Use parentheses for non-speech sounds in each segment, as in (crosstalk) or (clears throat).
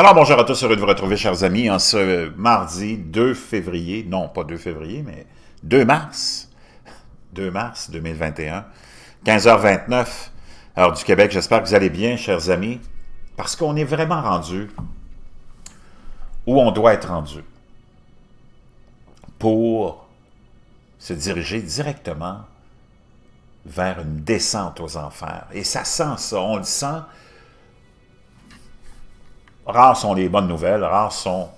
Alors bonjour à tous, heureux de vous retrouver chers amis en ce mardi 2 février, non pas 2 février, mais 2 mars, 2 mars 2021, 15h29, heure du Québec. J'espère que vous allez bien chers amis, parce qu'on est vraiment rendu où on doit être rendu pour se diriger directement vers une descente aux enfers. Et ça sent ça, on le sent rares sont les bonnes nouvelles, rares sont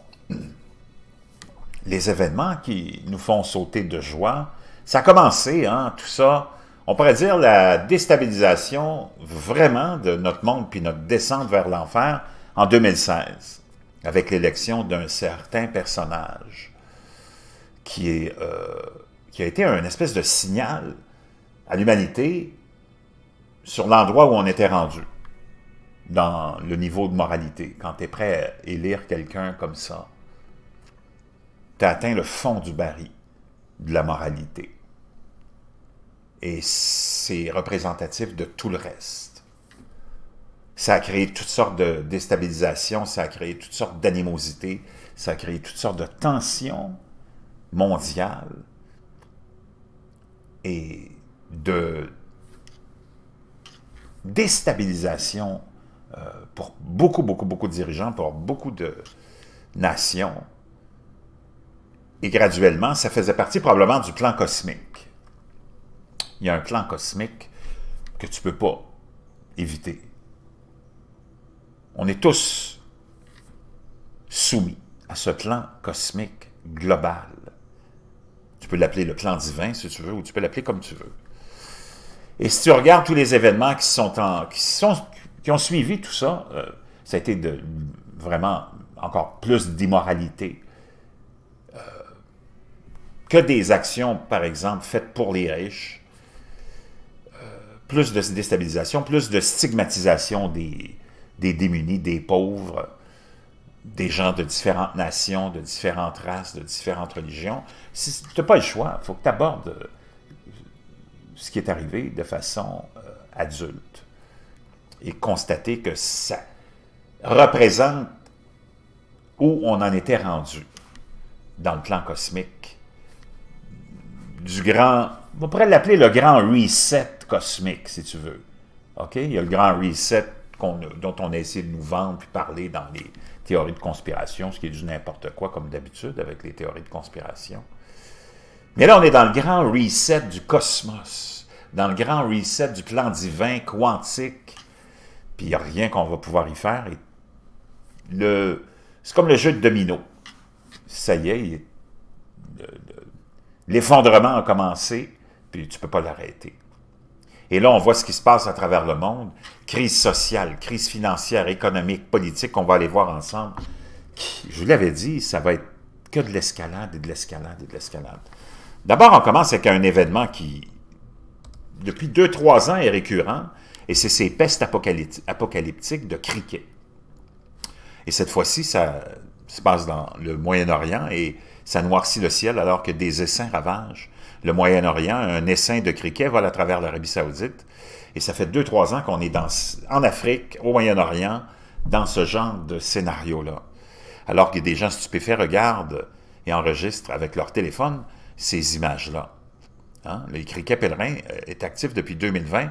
les événements qui nous font sauter de joie. Ça a commencé, hein, tout ça. On pourrait dire la déstabilisation vraiment de notre monde puis notre descente vers l'enfer en 2016, avec l'élection d'un certain personnage qui, euh, qui a été un espèce de signal à l'humanité sur l'endroit où on était rendu dans le niveau de moralité. Quand tu es prêt à élire quelqu'un comme ça, tu as atteint le fond du baril de la moralité. Et c'est représentatif de tout le reste. Ça a créé toutes sortes de déstabilisations, ça a créé toutes sortes d'animosités, ça a créé toutes sortes de tensions mondiales et de déstabilisation euh, pour beaucoup, beaucoup, beaucoup de dirigeants, pour beaucoup de nations. Et graduellement, ça faisait partie probablement du plan cosmique. Il y a un plan cosmique que tu ne peux pas éviter. On est tous soumis à ce plan cosmique global. Tu peux l'appeler le plan divin si tu veux, ou tu peux l'appeler comme tu veux. Et si tu regardes tous les événements qui sont en, qui sont, qui ont suivi tout ça, euh, ça a été de, vraiment encore plus d'immoralité euh, que des actions, par exemple, faites pour les riches. Euh, plus de déstabilisation, plus de stigmatisation des, des démunis, des pauvres, des gens de différentes nations, de différentes races, de différentes religions. Si, tu n'as pas le choix. Il faut que tu abordes ce qui est arrivé de façon adulte et constater que ça représente où on en était rendu dans le plan cosmique du grand, on pourrait l'appeler le grand reset cosmique, si tu veux. OK? Il y a le grand reset dont on a essayé de nous vendre puis parler dans les théories de conspiration, ce qui est du n'importe quoi, comme d'habitude, avec les théories de conspiration. Mais là, on est dans le grand reset du cosmos, dans le grand reset du plan divin quantique, il n'y a rien qu'on va pouvoir y faire. c'est comme le jeu de domino. Ça y est, l'effondrement a commencé, puis tu ne peux pas l'arrêter. Et là, on voit ce qui se passe à travers le monde. Crise sociale, crise financière, économique, politique, qu'on va aller voir ensemble. Je vous l'avais dit, ça va être que de l'escalade et de l'escalade et de l'escalade. D'abord, on commence avec un événement qui, depuis deux, trois ans, est récurrent. Et c'est ces pestes apocalyptiques de criquets. Et cette fois-ci, ça se passe dans le Moyen-Orient et ça noircit le ciel alors que des essaims ravagent le Moyen-Orient. Un essaim de criquets vole à travers l'Arabie saoudite. Et ça fait 2-3 ans qu'on est dans, en Afrique, au Moyen-Orient, dans ce genre de scénario-là. Alors que des gens stupéfaits regardent et enregistrent avec leur téléphone ces images-là. Hein? Le criquet pèlerin euh, est actif depuis 2020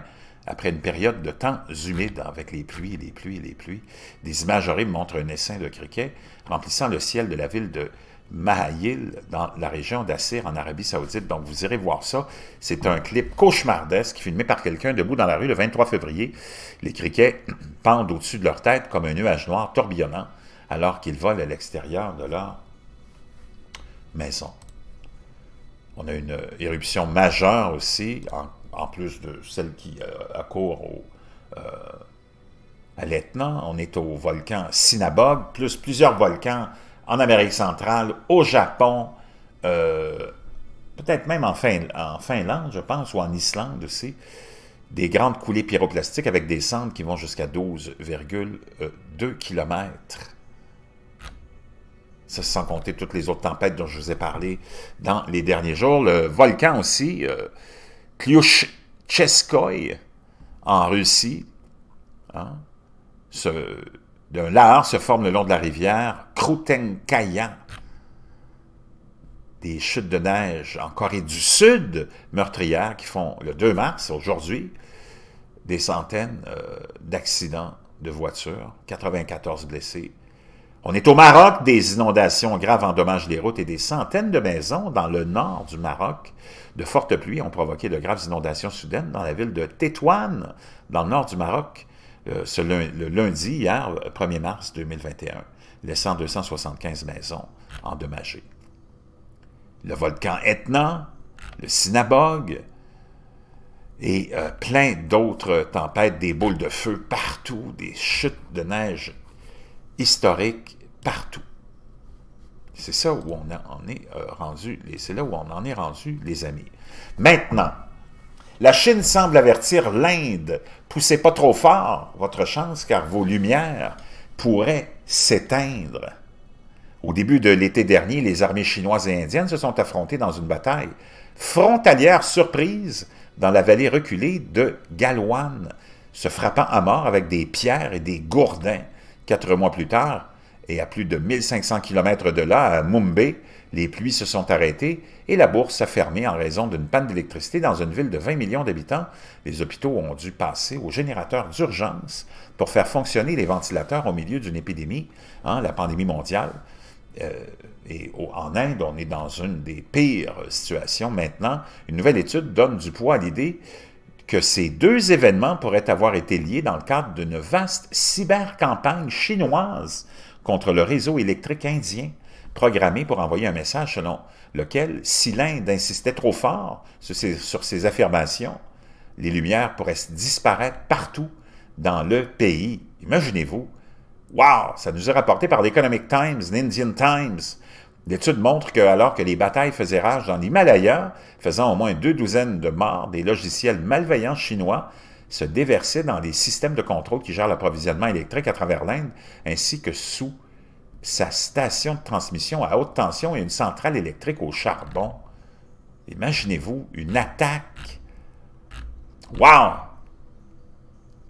après une période de temps humide avec les pluies, et les pluies, et les pluies. Des images horribles montrent un essaim de criquets remplissant le ciel de la ville de Mahayil, dans la région d'Assir, en Arabie Saoudite. Donc, vous irez voir ça. C'est un clip cauchemardesque filmé par quelqu'un debout dans la rue le 23 février. Les criquets (clears throat) pendent au-dessus de leur tête comme un nuage noir tourbillonnant alors qu'ils volent à l'extérieur de leur maison. On a une éruption majeure aussi en en plus de celle qui euh, accourt au, euh, à l'Etna, on est au volcan Sinabog, plus plusieurs volcans en Amérique centrale, au Japon, euh, peut-être même en, en, Finlande, je pense, ou en Islande aussi, des grandes coulées pyroplastiques avec des cendres qui vont jusqu'à 12,2 km. Ça, sans compter toutes les autres tempêtes dont je vous ai parlé dans les derniers jours. Le volcan aussi, Kliuchcheskoy en Russie. Hein, d'un se forme le long de la rivière Krutenkaya, Des chutes de neige en Corée du Sud meurtrières qui font le 2 mars, aujourd'hui, des centaines euh, d'accidents de voitures, 94 blessés, on est au Maroc, des inondations graves endommagent les routes et des centaines de maisons dans le nord du Maroc. De fortes pluies ont provoqué de graves inondations soudaines dans la ville de Tétouane, dans le nord du Maroc, euh, le lundi, hier, 1er euh, mars 2021, laissant 275 maisons endommagées. Le volcan Etna, le synagogue et euh, plein d'autres tempêtes, des boules de feu partout, des chutes de neige historique partout. C'est ça où on en est euh, rendu, c'est là où on en est rendu, les amis. Maintenant, la Chine semble avertir l'Inde, poussez pas trop fort votre chance car vos lumières pourraient s'éteindre. Au début de l'été dernier, les armées chinoises et indiennes se sont affrontées dans une bataille frontalière surprise dans la vallée reculée de Galwan, se frappant à mort avec des pierres et des gourdins. Quatre mois plus tard, et à plus de 1500 km de là, à Mumbai, les pluies se sont arrêtées et la bourse a fermé en raison d'une panne d'électricité dans une ville de 20 millions d'habitants. Les hôpitaux ont dû passer aux générateurs d'urgence pour faire fonctionner les ventilateurs au milieu d'une épidémie, hein, la pandémie mondiale. Euh, et en Inde, on est dans une des pires situations maintenant. Une nouvelle étude donne du poids à l'idée que ces deux événements pourraient avoir été liés dans le cadre d'une vaste cybercampagne chinoise contre le réseau électrique indien, programmée pour envoyer un message selon lequel, si l'Inde insistait trop fort sur ses, sur ses affirmations, les lumières pourraient disparaître partout dans le pays. Imaginez-vous. Wow! Ça nous est rapporté par l'Economic Times, l'Indian Times, L'étude montre que, alors que les batailles faisaient rage dans l'Himalaya, faisant au moins deux douzaines de morts, des logiciels malveillants chinois se déversaient dans les systèmes de contrôle qui gèrent l'approvisionnement électrique à travers l'Inde, ainsi que sous sa station de transmission à haute tension et une centrale électrique au charbon. Imaginez-vous une attaque. Wow!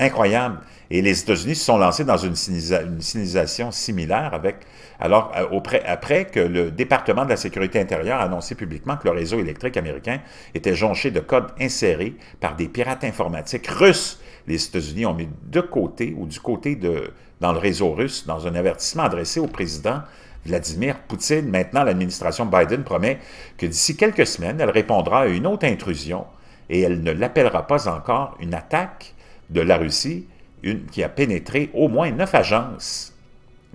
incroyable. Et les États-Unis se sont lancés dans une, sinisa, similaire avec, alors, euh, après que le département de la sécurité intérieure a annoncé publiquement que le réseau électrique américain était jonché de codes insérés par des pirates informatiques russes. Les États-Unis ont mis de côté, ou du côté de, dans le réseau russe, dans un avertissement adressé au président Vladimir Poutine. Maintenant, l'administration Biden promet que d'ici quelques semaines, elle répondra à une autre intrusion et elle ne l'appellera pas encore une attaque, de la Russie, une, qui a pénétré au moins neuf agences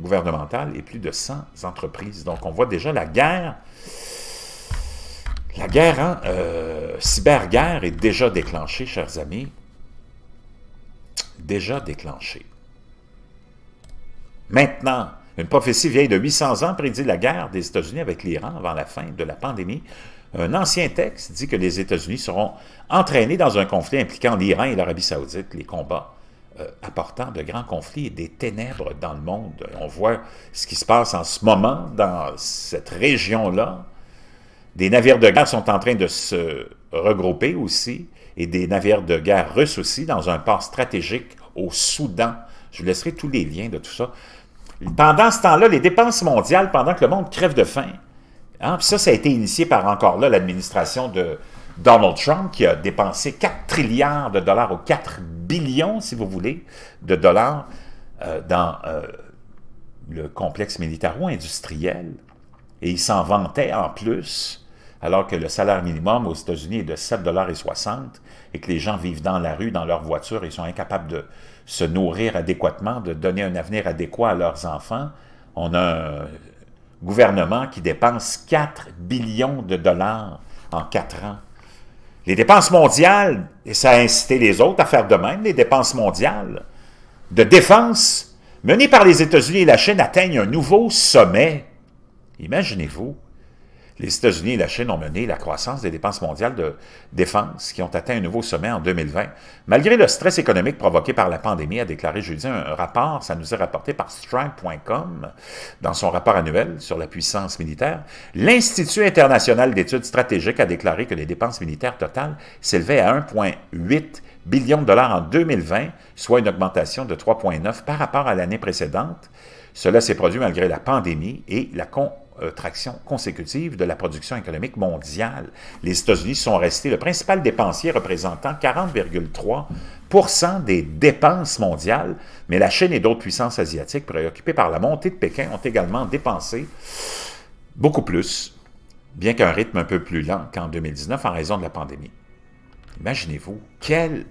gouvernementales et plus de 100 entreprises. Donc, on voit déjà la guerre, la guerre, hein, euh, cyberguerre est déjà déclenchée, chers amis. Déjà déclenchée. Maintenant, une prophétie vieille de 800 ans prédit la guerre des États-Unis avec l'Iran avant la fin de la pandémie un ancien texte dit que les États-Unis seront entraînés dans un conflit impliquant l'Iran et l'Arabie saoudite, les combats euh, apportant de grands conflits et des ténèbres dans le monde. On voit ce qui se passe en ce moment dans cette région-là. Des navires de guerre sont en train de se regrouper aussi, et des navires de guerre russes aussi, dans un port stratégique au Soudan. Je vous laisserai tous les liens de tout ça. Pendant ce temps-là, les dépenses mondiales, pendant que le monde crève de faim, Hein? ça, ça a été initié par encore là l'administration de Donald Trump qui a dépensé 4 trilliards de dollars ou 4 billions, si vous voulez, de dollars euh, dans euh, le complexe militaro-industriel. Et il s'en vantait en plus, alors que le salaire minimum aux États-Unis est de 7,60 et que les gens vivent dans la rue, dans leur voiture, et sont incapables de se nourrir adéquatement, de donner un avenir adéquat à leurs enfants. On a gouvernement qui dépense 4 billions de dollars en 4 ans. Les dépenses mondiales, et ça a incité les autres à faire de même, les dépenses mondiales de défense menées par les États-Unis et la Chine atteignent un nouveau sommet. Imaginez-vous, les États-Unis et la Chine ont mené la croissance des dépenses mondiales de défense qui ont atteint un nouveau sommet en 2020. Malgré le stress économique provoqué par la pandémie, a déclaré jeudi un rapport, ça nous est rapporté par Stripe.com, dans son rapport annuel sur la puissance militaire. L'Institut international d'études stratégiques a déclaré que les dépenses militaires totales s'élevaient à 1,8 billion de dollars en 2020, soit une augmentation de 3,9 par rapport à l'année précédente. Cela s'est produit malgré la pandémie et la euh, traction consécutive de la production économique mondiale. Les États-Unis sont restés le principal dépensier représentant 40,3 des dépenses mondiales, mais la Chine et d'autres puissances asiatiques préoccupées par la montée de Pékin ont également dépensé beaucoup plus, bien qu'à un rythme un peu plus lent qu'en 2019 en raison de la pandémie. Imaginez-vous, quelle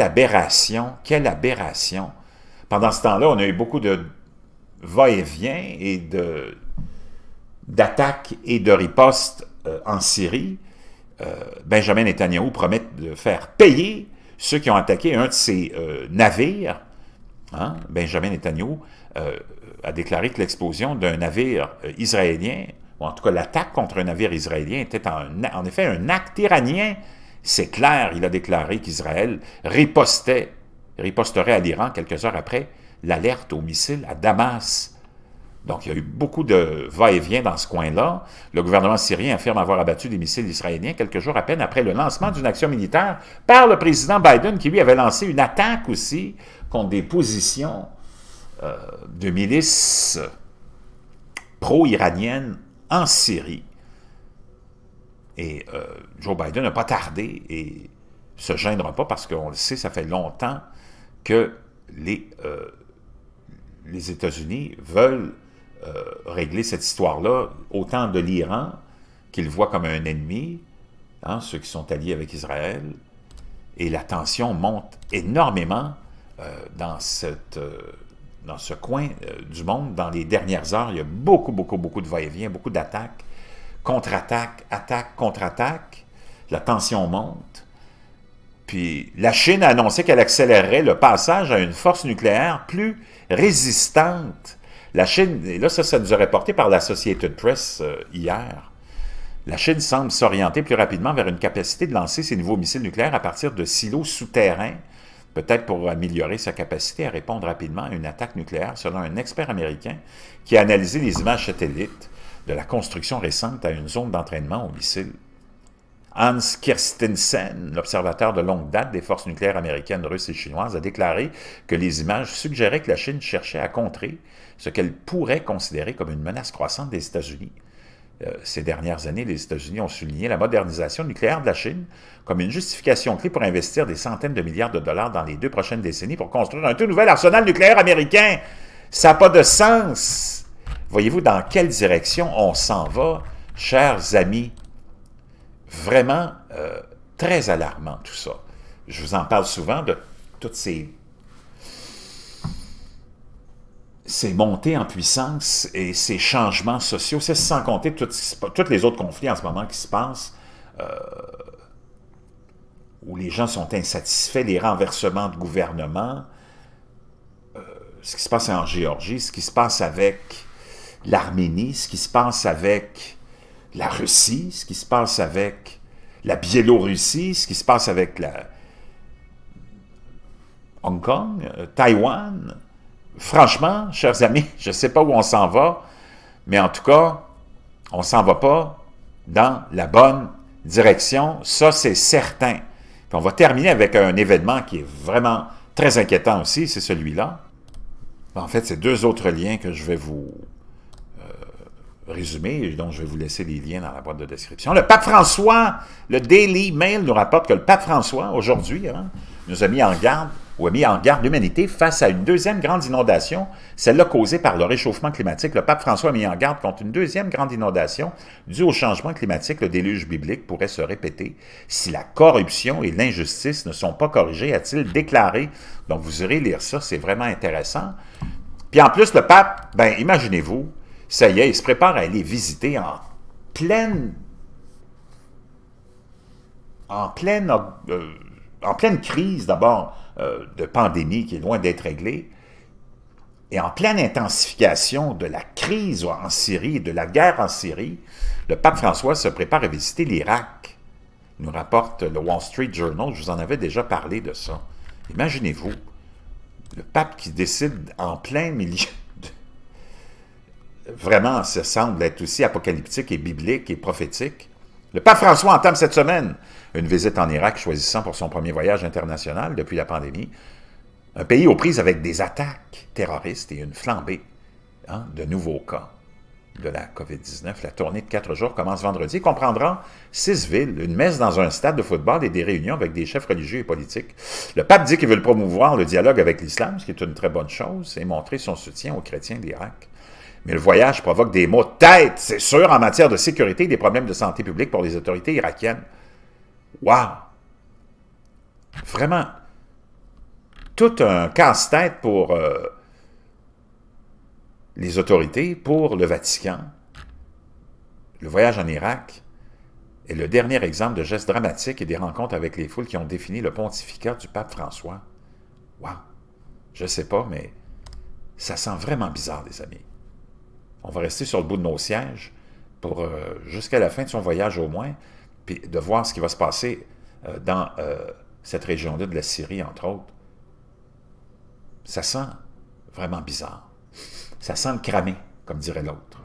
aberration, quelle aberration. Pendant ce temps-là, on a eu beaucoup de va-et-vient et de d'attaques et de ripostes euh, en Syrie, euh, Benjamin Netanyahu promet de faire payer ceux qui ont attaqué un de ses euh, navires. Hein. Benjamin Netanyahu a déclaré que l'explosion d'un navire israélien, ou en tout cas l'attaque contre un navire israélien, était en, en effet un acte iranien. C'est clair, il a déclaré qu'Israël ripostait, riposterait à l'Iran quelques heures après l'alerte aux missiles à Damas. Donc, il y a eu beaucoup de va-et-vient dans ce coin-là. Le gouvernement syrien affirme avoir abattu des missiles israéliens quelques jours à peine après le lancement d'une action militaire par le président Biden, qui lui avait lancé une attaque aussi contre des positions euh, de milices pro-iraniennes en Syrie. Et euh, Joe Biden n'a pas tardé et se gênera pas parce qu'on le sait, ça fait longtemps que les euh, les États-Unis veulent euh, régler cette histoire-là, autant de l'Iran, qu'ils voient comme un ennemi, hein, ceux qui sont alliés avec Israël, et la tension monte énormément euh, euh, dans, ce coin du monde. Dans les dernières heures, il y a beaucoup, beaucoup, beaucoup de va-et-vient, beaucoup d'attaques, contre-attaques, attaques, attaques Contre -attaques. La tension monte. Puis la Chine a annoncé qu'elle accélérerait le passage à une force nucléaire plus résistante. La Chine, et là ça, ça nous a porté par l'Associated Press euh, hier, la Chine semble s'orienter plus rapidement vers une capacité de lancer ses nouveaux missiles nucléaires à partir de silos souterrains, peut-être pour améliorer sa capacité à répondre rapidement à une attaque nucléaire, selon un expert américain qui a analysé les images satellites de la construction récente à une zone d'entraînement aux missiles. Hans Kirstensen, l'observateur de longue date des forces nucléaires américaines, russes et chinoises, a déclaré que les images suggéraient que la Chine cherchait à contrer ce qu'elle pourrait considérer comme une menace croissante des États-Unis. Euh, ces dernières années, les États-Unis ont souligné la modernisation nucléaire de la Chine comme une justification clé pour investir des centaines de milliards de dollars dans les deux prochaines décennies pour construire un tout nouvel arsenal nucléaire américain. Ça n'a pas de sens. Voyez-vous dans quelle direction on s'en va, chers amis Vraiment euh, très alarmant tout ça. Je vous en parle souvent de toutes ces, montées en puissance et ces changements sociaux, c'est sans compter tous les autres conflits en ce moment qui se passent, euh, où les gens sont insatisfaits, les renversements de gouvernement, euh, ce qui se passe en Géorgie, ce qui se passe avec l'Arménie, ce qui se passe avec la Russie, ce qui se passe avec la Biélorussie, ce qui se passe avec la Hong Kong, euh, Taïwan. Franchement, chers amis, je ne sais pas où on s'en va, mais en tout cas, on ne s'en va pas dans la bonne direction. Ça, c'est certain. on va terminer avec un événement qui est vraiment très inquiétant aussi, c'est celui-là. En fait, c'est deux autres liens que je vais vous résumé, dont je vais vous laisser les liens dans la boîte de description. Le pape François, le Daily Mail nous rapporte que le pape François, aujourd'hui, hein, nous a mis en garde ou a mis en garde l'humanité face à une deuxième grande inondation, celle-là causée par le réchauffement climatique. Le pape François a mis en garde contre une deuxième grande inondation due au changement climatique. Le déluge biblique pourrait se répéter si la corruption et l'injustice ne sont pas corrigées, a-t-il déclaré. Donc vous irez lire ça, c'est vraiment intéressant. Puis en plus, le pape, ben imaginez-vous, ça y est, il se prépare à aller visiter en pleine en pleine, euh, crise d'abord euh, de pandémie qui est loin d'être réglée, et en pleine intensification de la crise en Syrie, de la guerre en Syrie, le pape François se prépare à visiter l'Irak, nous rapporte le Wall Street Journal, je vous en avais déjà parlé de ça. Imaginez-vous, le pape qui décide en plein milieu vraiment, ça semble être aussi apocalyptique et biblique et prophétique. Le pape François entame cette semaine une visite en Irak, choisissant pour son premier voyage international depuis la pandémie un pays aux prises avec des attaques terroristes et une flambée hein, de nouveaux cas de la COVID-19. La tournée de quatre jours commence vendredi et comprendra six villes, une messe dans un stade de football et des réunions avec des chefs religieux et politiques. Le pape dit qu'il veut promouvoir le dialogue avec l'islam, ce qui est une très bonne chose, et montrer son soutien aux chrétiens d'Irak. Mais le voyage provoque des maux de tête, c'est sûr, en matière de sécurité et des problèmes de santé publique pour les autorités irakiennes. Waouh, Vraiment, tout un casse-tête pour euh, les autorités, pour le Vatican. Le voyage en Irak est le dernier exemple de gestes dramatiques et des rencontres avec les foules qui ont défini le pontificat du pape François. Waouh, Je sais pas, mais ça sent vraiment bizarre, les amis on va rester sur le bout de nos sièges pour euh, jusqu'à la fin de son voyage au moins, puis de voir ce qui va se passer euh, dans euh, cette région-là de la Syrie, entre autres. Ça sent vraiment bizarre. Ça sent le comme dirait l'autre.